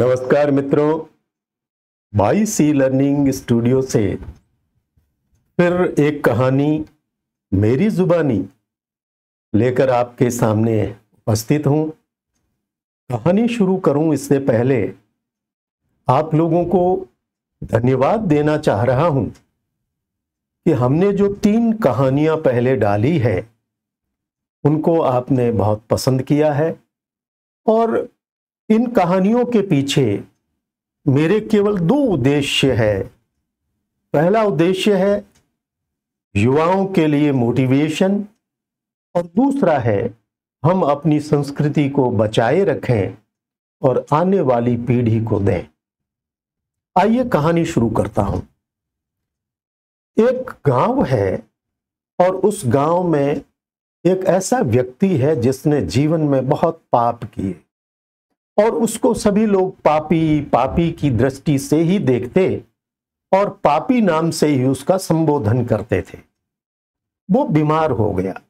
नमस्कार मित्रों by C learning studio से फिर एक कहानी मेरी जुबानी लेकर आपके सामने उपस्थित हूं कहानी शुरू करूं इससे पहले आप लोगों को धन्यवाद देना चाह रहा हूं कि हमने जो तीन कहानियां पहले डाली है उनको आपने बहुत पसंद किया है और इन कहानियों के पीछे मेरे केवल दो उद्देश्य है पहला उद्देश्य है युवाओं के लिए मोटिवेशन और दूसरा है हम अपनी संस्कृति को बचाए रखें और आने वाली पीढ़ी को दें आइए कहानी शुरू करता हूं एक गांव है और उस गांव में एक ऐसा व्यक्ति है जिसने जीवन में बहुत पाप किए और उसको सभी लोग पापी पापी की दृष्टि से ही देखते और पापी नाम से ही उसका संबोधन करते थे वो बीमार हो गया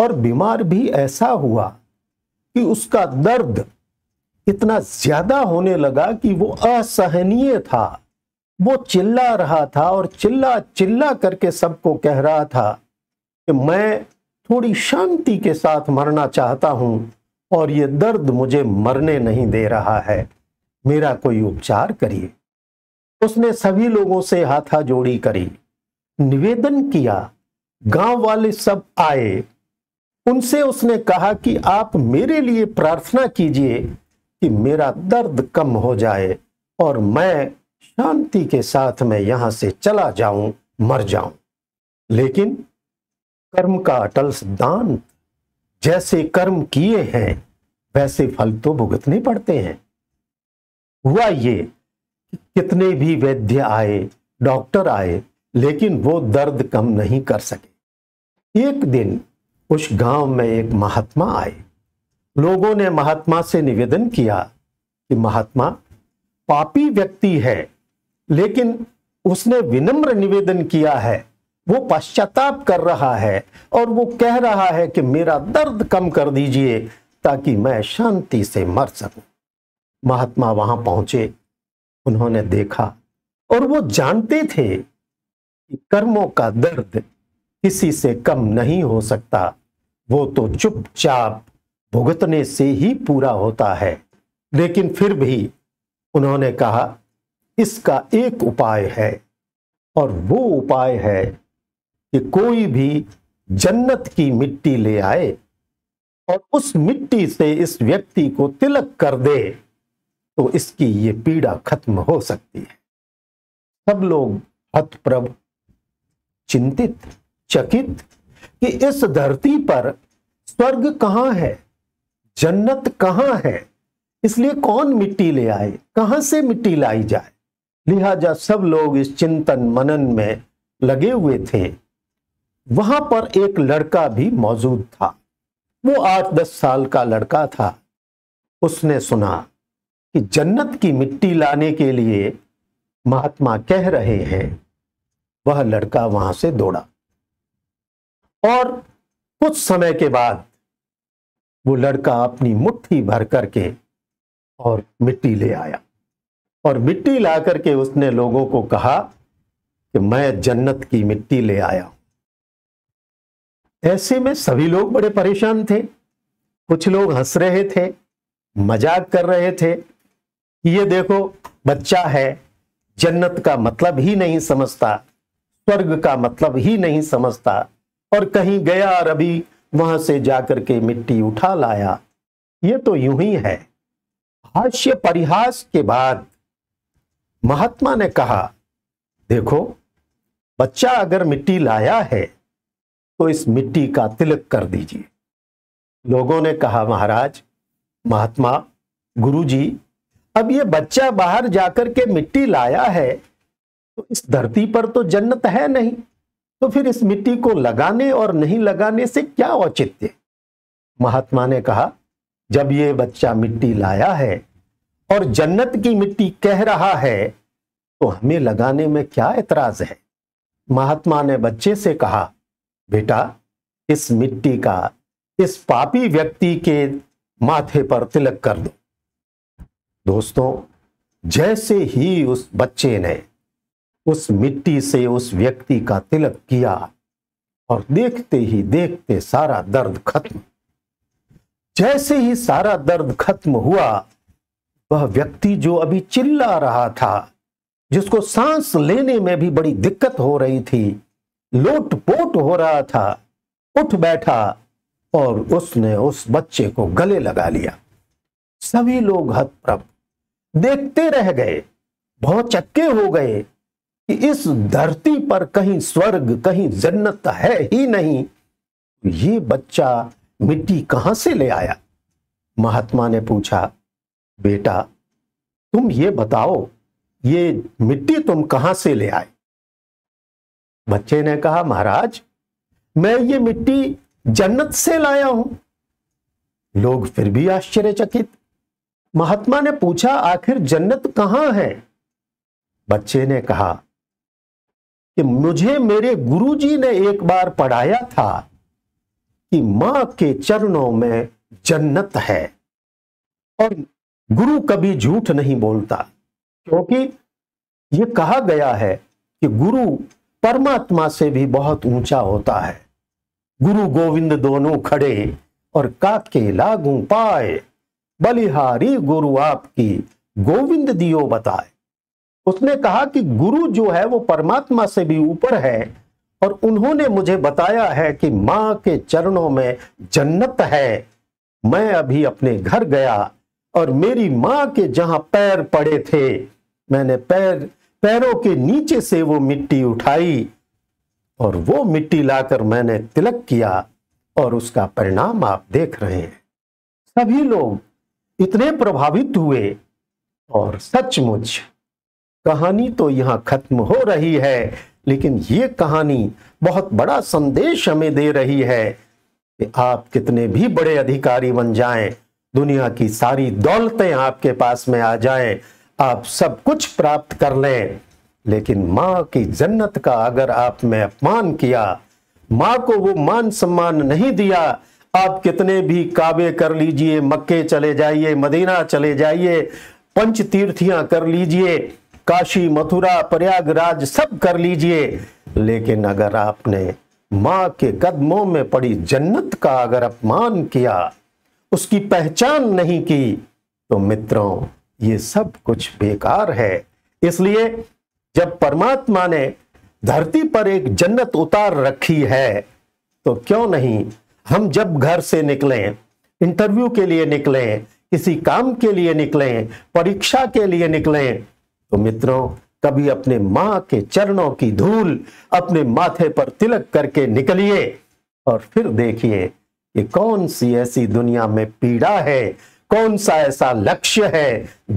और बीमार भी ऐसा हुआ कि उसका दर्द इतना ज्यादा होने लगा कि वो असहनीय था वो चिल्ला रहा था और चिल्ला चिल्ला करके सबको कह रहा था कि मैं थोड़ी शांति के साथ मरना चाहता हूं और ये दर्द मुझे मरने नहीं दे रहा है मेरा कोई उपचार करिए उसने सभी लोगों से हाथा जोड़ी करी निवेदन किया गांव वाले सब आए उनसे उसने कहा कि आप मेरे लिए प्रार्थना कीजिए कि मेरा दर्द कम हो जाए और मैं शांति के साथ में यहां से चला जाऊं मर जाऊं लेकिन कर्म का अटल सिद्धांत जैसे कर्म किए हैं वैसे फल तो भुगतने पड़ते हैं हुआ ये कितने भी वैद्य आए डॉक्टर आए लेकिन वो दर्द कम नहीं कर सके एक दिन उस गांव में एक महात्मा आए लोगों ने महात्मा से निवेदन किया कि महात्मा पापी व्यक्ति है लेकिन उसने विनम्र निवेदन किया है वो पश्चाताप कर रहा है और वो कह रहा है कि मेरा दर्द कम कर दीजिए ताकि मैं शांति से मर सकूं महात्मा वहां पहुंचे उन्होंने देखा और वो जानते थे कि कर्मों का दर्द किसी से कम नहीं हो सकता वो तो चुपचाप भुगतने से ही पूरा होता है लेकिन फिर भी उन्होंने कहा इसका एक उपाय है और वो उपाय है कि कोई भी जन्नत की मिट्टी ले आए और उस मिट्टी से इस व्यक्ति को तिलक कर दे तो इसकी ये पीड़ा खत्म हो सकती है सब लोग हतप्रभ चिंतित चकित कि इस धरती पर स्वर्ग कहाँ है जन्नत कहाँ है इसलिए कौन मिट्टी ले आए कहाँ से मिट्टी लाई जाए लिहाजा सब लोग इस चिंतन मनन में लगे हुए थे वहां पर एक लड़का भी मौजूद था वो आठ दस साल का लड़का था उसने सुना कि जन्नत की मिट्टी लाने के लिए महात्मा कह रहे हैं वह लड़का वहां से दौड़ा और कुछ समय के बाद वो लड़का अपनी मुट्ठी भर करके और मिट्टी ले आया और मिट्टी ला करके उसने लोगों को कहा कि मैं जन्नत की मिट्टी ले आया ऐसे में सभी लोग बड़े परेशान थे कुछ लोग हंस रहे थे मजाक कर रहे थे ये देखो बच्चा है जन्नत का मतलब ही नहीं समझता स्वर्ग का मतलब ही नहीं समझता और कहीं गया और अभी वहां से जाकर के मिट्टी उठा लाया ये तो यूं ही है हास्य परिहास के बाद महात्मा ने कहा देखो बच्चा अगर मिट्टी लाया है तो इस मिट्टी का तिलक कर दीजिए लोगों ने कहा महाराज महात्मा गुरुजी अब ये बच्चा बाहर जाकर के मिट्टी लाया है तो इस धरती पर तो जन्नत है नहीं तो फिर इस मिट्टी को लगाने और नहीं लगाने से क्या औचित्य महात्मा ने कहा जब ये बच्चा मिट्टी लाया है और जन्नत की मिट्टी कह रहा है तो हमें लगाने में क्या एतराज है महात्मा ने बच्चे से कहा बेटा इस मिट्टी का इस पापी व्यक्ति के माथे पर तिलक कर दो दोस्तों जैसे ही उस बच्चे ने उस मिट्टी से उस व्यक्ति का तिलक किया और देखते ही देखते सारा दर्द खत्म जैसे ही सारा दर्द खत्म हुआ वह व्यक्ति जो अभी चिल्ला रहा था जिसको सांस लेने में भी बड़ी दिक्कत हो रही थी लोटपोट हो रहा था उठ बैठा और उसने उस बच्चे को गले लगा लिया सभी लोग हतप्रभ देखते रह गए बहुत चक्के हो गए कि इस धरती पर कहीं स्वर्ग कहीं जन्नत है ही नहीं ये बच्चा मिट्टी कहां से ले आया महात्मा ने पूछा बेटा तुम ये बताओ ये मिट्टी तुम कहां से ले आए बच्चे ने कहा महाराज मैं ये मिट्टी जन्नत से लाया हूं लोग फिर भी आश्चर्यचकित महात्मा ने पूछा आखिर जन्नत कहां है बच्चे ने कहा कि मुझे मेरे गुरुजी ने एक बार पढ़ाया था कि मां के चरणों में जन्नत है और गुरु कभी झूठ नहीं बोलता क्योंकि यह कहा गया है कि गुरु परमात्मा से भी बहुत ऊंचा होता है गुरु गोविंद दोनों खड़े और काके लागू पाए बलिहारी गुरु आपकी गोविंद दियो बताए उसने कहा कि गुरु जो है वो परमात्मा से भी ऊपर है और उन्होंने मुझे बताया है कि मां के चरणों में जन्नत है मैं अभी अपने घर गया और मेरी मां के जहां पैर पड़े थे मैंने पैर पैरों के नीचे से वो मिट्टी उठाई और वो मिट्टी लाकर मैंने तिलक किया और उसका परिणाम आप देख रहे हैं सभी लोग इतने प्रभावित हुए और सचमुच कहानी तो यहां खत्म हो रही है लेकिन ये कहानी बहुत बड़ा संदेश हमें दे रही है कि आप कितने भी बड़े अधिकारी बन जाएं, दुनिया की सारी दौलतें आपके पास में आ जाएं, आप सब कुछ प्राप्त कर लें लेकिन मां की जन्नत का अगर आप में अपमान किया मां को वो मान सम्मान नहीं दिया आप कितने भी काबे कर लीजिए मक्के चले जाइए मदीना चले जाइए पंच तीर्थियां कर लीजिए काशी मथुरा प्रयागराज सब कर लीजिए लेकिन अगर आपने माँ के कदमों में पड़ी जन्नत का अगर अपमान किया उसकी पहचान नहीं की तो मित्रों ये सब कुछ बेकार है इसलिए जब परमात्मा ने धरती पर एक जन्नत उतार रखी है तो क्यों नहीं हम जब घर से निकलें इंटरव्यू के लिए निकलें किसी काम के लिए निकलें परीक्षा के लिए निकलें तो मित्रों कभी अपने माँ के चरणों की धूल अपने माथे पर तिलक करके निकलिए और फिर देखिए कि कौन सी ऐसी दुनिया में पीड़ा है कौन सा ऐसा लक्ष्य है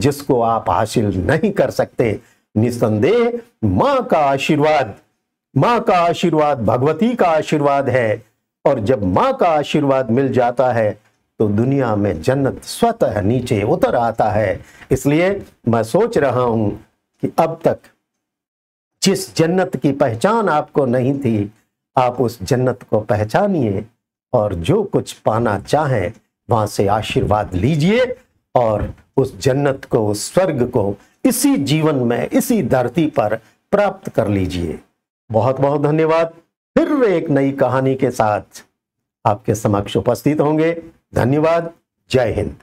जिसको आप हासिल नहीं कर सकते निसंदेह मां का आशीर्वाद मां का आशीर्वाद भगवती का आशीर्वाद है और जब मां का आशीर्वाद मिल जाता है तो दुनिया में जन्नत स्वतः नीचे उतर आता है इसलिए मैं सोच रहा हूं कि अब तक जिस जन्नत की पहचान आपको नहीं थी आप उस जन्नत को पहचानिए और जो कुछ पाना चाहें वहां से आशीर्वाद लीजिए और उस जन्नत को उस स्वर्ग को इसी जीवन में इसी धरती पर प्राप्त कर लीजिए बहुत बहुत धन्यवाद फिर एक नई कहानी के साथ आपके समक्ष उपस्थित होंगे धन्यवाद जय हिंद